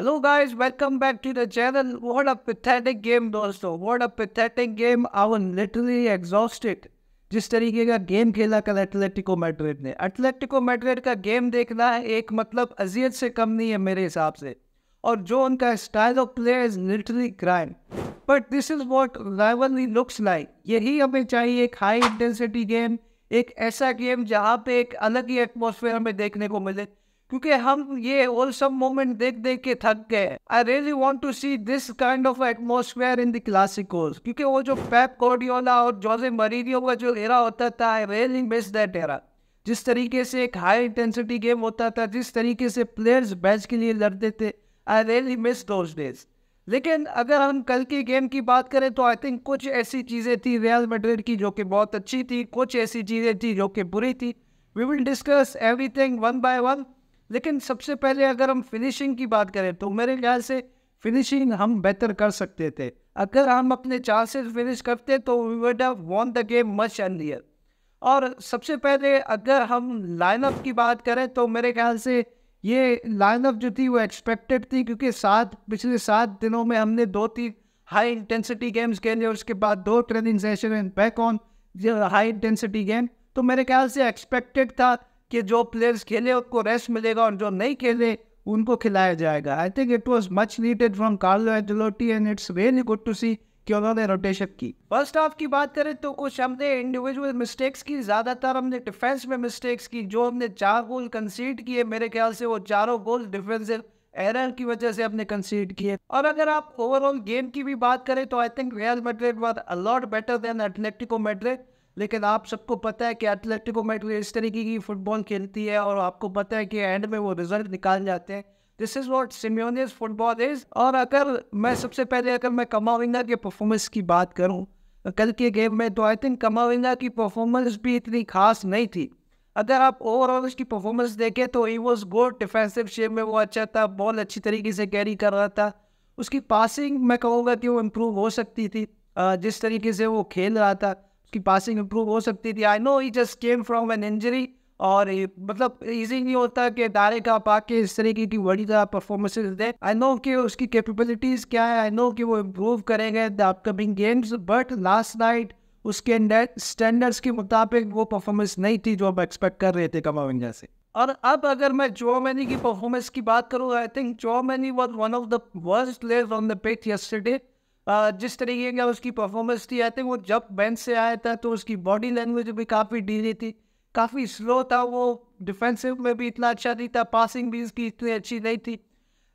hello guys welcome back to the channel what a pathetic game दोस्तों what a pathetic game I was literally exhausted जिस तरीके का game खेला कल Atletico Madrid ने Atletico Madrid का गेम देखना है एक मतलब अजियत से कम नहीं है मेरे हिसाब से और जो उनका style of play is literally crime but this is what rivalry looks like यही हमें चाहिए एक हाई इंटेंसिटी गेम एक ऐसा गेम जहाँ पे एक अलग ही एटमोसफेयर हमें देखने को मिले क्योंकि हम ये ऑल सब मोमेंट देख देख के थक गए I really want to see this kind of atmosphere in the क्योंकि वो जो पैप कोडियोला और जोजे मरीनियो का जो एरा होता था I really miss that era जिस तरीके से एक हाई इंटेंसिटी गेम होता था जिस तरीके से प्लेयर्स बैच के लिए लड़ते थे I really miss those days लेकिन अगर हम कल की गेम की बात करें तो आई थिंक कुछ ऐसी चीज़ें थी रियल मेड्रिड की जो कि बहुत अच्छी थी कुछ ऐसी चीज़ें थी जो कि बुरी थी we will discuss everything one by one लेकिन सबसे पहले अगर हम फिनिशिंग की बात करें तो मेरे ख्याल से फिनिशिंग हम बेहतर कर सकते थे अगर हम अपने चांसेस फिनिश करते तो we would have won the game much earlier और सबसे पहले अगर हम लाइनअप की बात करें तो मेरे ख्याल से ये लाइनअप जो थी वो एक्सपेक्टेड थी क्योंकि सात पिछले सात दिनों में हमने दो तीन हाई इंटेंसिटी गेम्स खेले और उसके बाद दो training session and back on high intensity game तो मेरे ख्याल से एक्सपेक्टेड था कि जो प्लेयर्स खेले उनको रेस्ट मिलेगा और जो नहीं खेले उनको खिलाया जाएगा I think it was much needed from Carlo Ancelotti and it's very good to see कि उन्होंने रोटेशन की फर्स्ट हाफ की बात करें तो कुछ हमने इंडिविजुअल मिस्टेक्स की ज़्यादातर हमने डिफेंस में मिस्टेक्स की जो हमने चार गोल कंसीड किए मेरे ख्याल से वो चारों गोल डिफेंसिव एरर की वजह से हमने कंसीड किए और अगर आप ओवरऑल गेम की भी बात करें तो I think Real Madrid were a lot better than Atletico Madrid लेकिन आप सबको पता है कि एथलेटिको मेट्रो इस तरीके की फुटबॉल खेलती है और आपको पता है कि एंड में वो रिजल्ट निकाल जाते हैं this is what Simeone's football is और अगर मैं सबसे पहले अगर मैं कमाविंगा के परफॉर्मेंस की बात करूँ तो कल के गेम में तो आई थिंक कमाविंगा की परफॉर्मेंस भी इतनी खास नहीं थी अगर आप ओवरऑल उसकी परफॉर्मेंस देखें तो he was good defensive shape में वो अच्छा था बॉल अच्छी तरीके से कैरी कर रहा था उसकी पासिंग मैं कहूँगा कि वो इम्प्रूव हो सकती थी जिस तरीके से वो खेल रहा था की पासिंग इम्प्रूव हो सकती थी I know he just came from an injury और मतलब इजी नहीं होता कि दारे का के इस तरीके की बड़ी तरह परफॉर्मेंसेज दे आई नो कि उसकी कैपेबिलिटीज क्या है आई नो कि वो इम्प्रूव करेंगे the upcoming games but last night उसके स्टैंडर्ड्स के मुताबिक वो परफॉर्मेंस नहीं थी जो हम एक्सपेक्ट कर रहे थे कमाविंजा से और अब अगर मैं जो मैनी की परफॉर्मेंस की बात करूँ आई थिंक जो was one of the worst player on the pitch yesterday जिस तरीके का उसकी परफॉर्मेंस थी आई थिंक वो जब बेंच से आया था तो उसकी बॉडी लैंग्वेज भी काफ़ी डीली थी काफ़ी स्लो था वो डिफेंसिव में भी इतना अच्छा नहीं था पासिंग भी उसकी इतनी अच्छी नहीं थी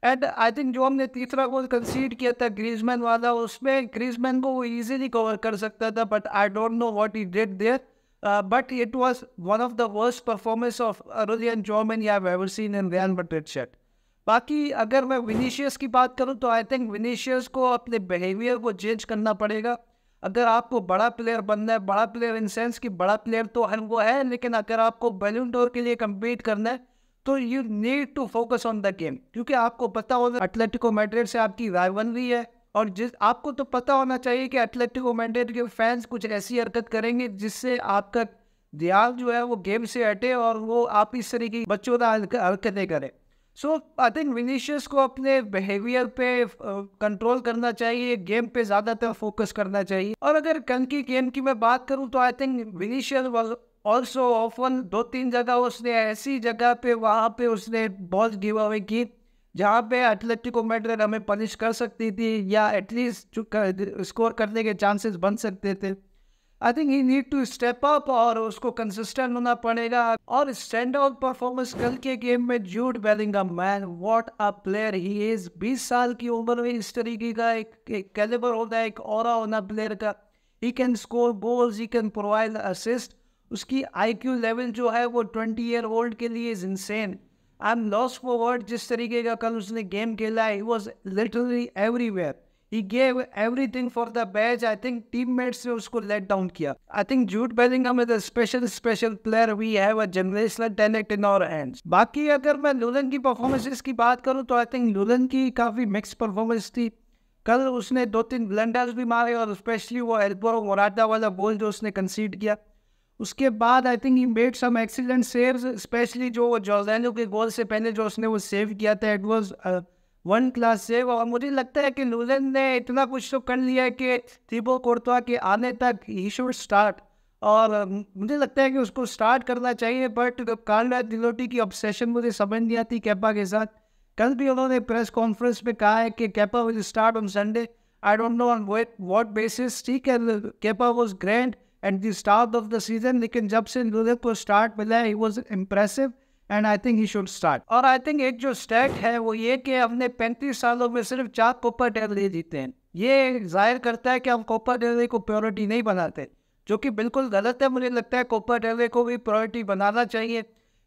एंड आई थिंक जो हमने तीसरा गोल कंसीड किया था ग्रीजमैन वाला उसमें ग्रीजमैन को वो ईजिली कवर कर सकता था but I don't know what he did there but it was one of the worst performance of Aurelien you have ever seen in रियान इट शर्ट बाकी अगर मैं विनीशियस की बात करूं तो आई थिंक विनीशियस को अपने बिहेवियर को चेंज करना पड़ेगा अगर आपको बड़ा प्लेयर बनना है बड़ा प्लेयर इन सेंस कि बड़ा प्लेयर तो हर वो है लेकिन अगर आपको बैलून डोर के लिए कम्पीट करना है तो you need to focus on the game क्योंकि आपको पता होगा एथलेटिको मेड्रेड से आपकी राइवलरी है और जिस आपको तो पता होना चाहिए कि एथलेटिको मैड्रेड के फैंस कुछ ऐसी हरकत करेंगे जिससे आपका ध्यान जो है वो गेम से हटे और वो आप इस तरीके की बच्चों हरकतें करें सो आई थिंक विनीशियस को अपने बिहेवियर पे कंट्रोल करना चाहिए गेम पे ज़्यादातर फोकस करना चाहिए और अगर कल की गेम की मैं बात करूँ तो I think Vinicius was also often दो तीन जगह उसने ऐसी जगह पे वहाँ पे उसने बॉल गिव अवे की जहाँ पे एथलेटिको मेड्रिड हमें पनिश कर सकती थी या एटलीस्ट स्कोर करने के चांसेस बन सकते थे I think he need to step up और उसको कंसिस्टेंट होना पड़ेगा और स्टैंड आउट परफॉर्मेंस कल के गेम में Jude Bellingham man what a player he is 20 साल की उम्र में इस तरीके का एक, कैलेबर कैलिबर होता है एक और होना प्लेयर का he can score goals he can provide assist उसकी आईक्यू लेवल जो है वो ट्वेंटी ईयर ओल्ड के लिए is insane I am loss for word जिस तरीके का कल उसने गेम खेला है he was literally everywhere he gave everything for the badge I think teammates ने उसको लेट डाउन किया I think Jude Bellingham is a special special player we have a generational talent in our hands बाकी अगर मैं लुलन की performances की बात करूँ तो आई थिंक लुलन की काफ़ी मिक्स परफॉर्मेंस थी कल उसने दो तीन ब्लंडर्स भी मारे और स्पेशली वो एल्बोरो मोराटा वाला गोल जो उसने कंसीड किया उसके बाद I think he made some excellent saves specially जो जॉर्जेनो के गोल से पहले जो उसने वो सेव किया था इट वाज वन क्लास से और मुझे लगता है कि लुलन ने इतना कुछ तो कर लिया है कि थीबो कोर्तवा के आने तक ही शुड स्टार्ट और मुझे लगता है कि उसको स्टार्ट करना चाहिए बट कार्ला दिलोटी की ऑब्सेशन मुझे समझ नहीं आती कैपा के साथ कल भी उन्होंने प्रेस कॉन्फ्रेंस में कहा है कि Kepa will start on Sunday I don't know on what वॉट बेसिस ठीक है Kepa was grand at the start of the season लेकिन जब से लुलन को स्टार्ट मिला है he was impressive and I think he should start और आई थिंक एक जो स्टैट है वो ये कि हमने पैंतीस सालों में सिर्फ चार कोपर डेली जीते हैं ये जाहिर करता है कि हम कोपर डेली को प्योरिटी नहीं बनाते जो कि बिल्कुल गलत है मुझे लगता है कोपर डेली को भी प्रायोरिटी बनाना चाहिए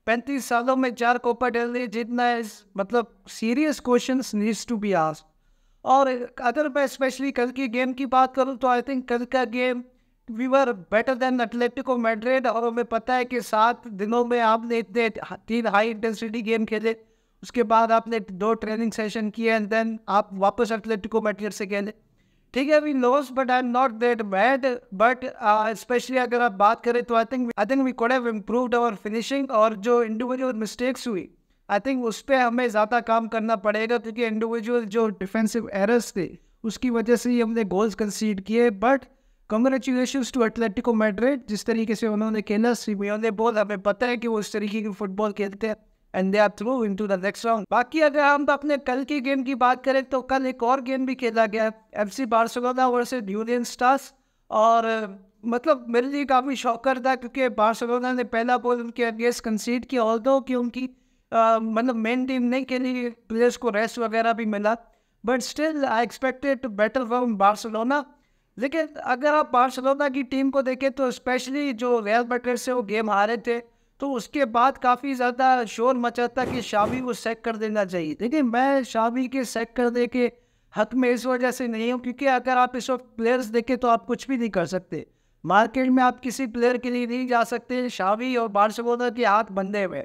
पैंतीस सालों में चार कोपर डेली जीतना इस मतलब serious question needs to be ask और अगर मैं स्पेशली कल की गेम की बात करूँ तो आई थिंक कल का game we were better than Atletico Madrid और हमें पता है कि सात दिनों में आपने इतने तीन हाई इंटेंसिटी गेम खेले उसके बाद आपने दो ट्रेनिंग सेशन किए एंड देन आप वापस एटलेटिको मैड्रिड से खेले ठीक है we loss but I am not that bad but specially अगर आप बात करें तो I think I think we could have improved our finishing और जो इंडिविजुअल मिस्टेक्स हुई आई थिंक उस पर हमें ज़्यादा काम करना पड़ेगा क्योंकि इंडिविजुअल जो डिफेंसिव एरर्स थे उसकी वजह से ही हमने गोल्स कंसीड किए but congratulation to Atletico Madrid जिस तरीके से उन्होंने खेला सिमियोने बोल हमें पता है कि वो इस तरीके की फुटबॉल खेलते हैं and they are through into the next round बाकी अगर हम अपने कल की गेम की बात करें तो कल एक और गेम भी खेला गया F C Barcelona versus Union Stars और मतलब मेरे लिए काफ़ी शॉकर था क्योंकि बार्सोलोना ने पहला बॉल उनके अगेंस्ट कंसीड किया और दो कि उनकी मतलब मेन टीम नहीं खेली प्लेयर्स को रेस्ट वगैरह भी मिला but still I expected to better from Barcelona लेकिन अगर आप बार्सलोना की टीम को देखें तो स्पेशली जो रेल बटर से वो गेम हारे थे तो उसके बाद काफ़ी ज़्यादा शोर मचा था कि शाबी को सेक कर देना चाहिए लेकिन मैं शावी के सेक कर दे के हक में इस वजह से नहीं हूँ क्योंकि अगर आप इस वक्त प्लेयर्स देखें तो आप कुछ भी नहीं कर सकते मार्केट में आप किसी प्लेयर के लिए नहीं जा सकते शावी और बार्सलोना के हाथ बंधे हुए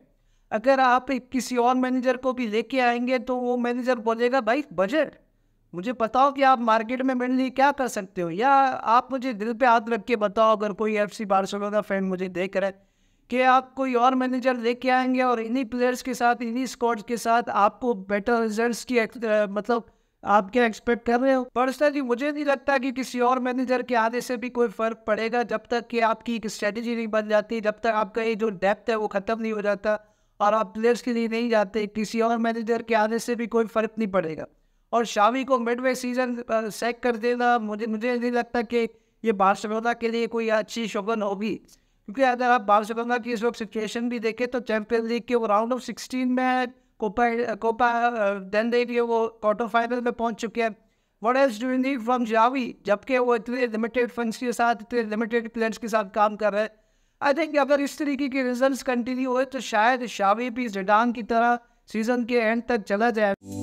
अगर आप किसी और मैनेजर को भी लेके आएंगे तो वो मैनेजर बोलेगा भाई बजट मुझे बताओ कि आप मार्केट में मेरे लिए क्या कर सकते हो या आप मुझे दिल पे हाथ रख के बताओ अगर कोई एफ सी बार्सोलोना फैन मुझे देख रहा है कि आप कोई और मैनेजर लेके आएंगे और इन्हीं प्लेयर्स के साथ इन्हीं स्कॉड के साथ आपको बेटर रिजल्ट की मतलब आप क्या एक्सपेक्ट कर रहे हो पर्सनली मुझे नहीं लगता कि किसी और मैनेजर के आने से भी कोई फर्क पड़ेगा जब तक कि आपकी एक स्ट्रेटेजी नहीं बन जाती जब तक आपका ये जो डेप्थ है वो ख़त्म नहीं हो जाता और आप प्लेयर्स के लिए नहीं जाते किसी और मैनेजर के आने से भी कोई फर्क नहीं पड़ेगा और शावी को वे सीजन सेक कर देना मुझे मुझे नहीं लगता कि ये बार्सिलोना के लिए कोई अच्छी शोभन होगी क्योंकि अगर आप बार्सिलोना की इस वक्त सिचुएशन भी देखें तो चैम्पियन लीग के वो राउंड ऑफ सिक्सटीन में है कोपा कोपा देन दे के वो क्वार्टर फाइनल में पहुंच चुके हैं what else do need from Xavi जबकि वो इतने लिमिटेड फंड्स के साथ इतने लिमिटेड प्लेयर्स के साथ काम कर रहे हैं आई थिंक अगर इस तरीके के रिजल्ट कंटिन्यू हुए तो शायद शावी भी जडान की तरह सीजन के एंड तक चला जाए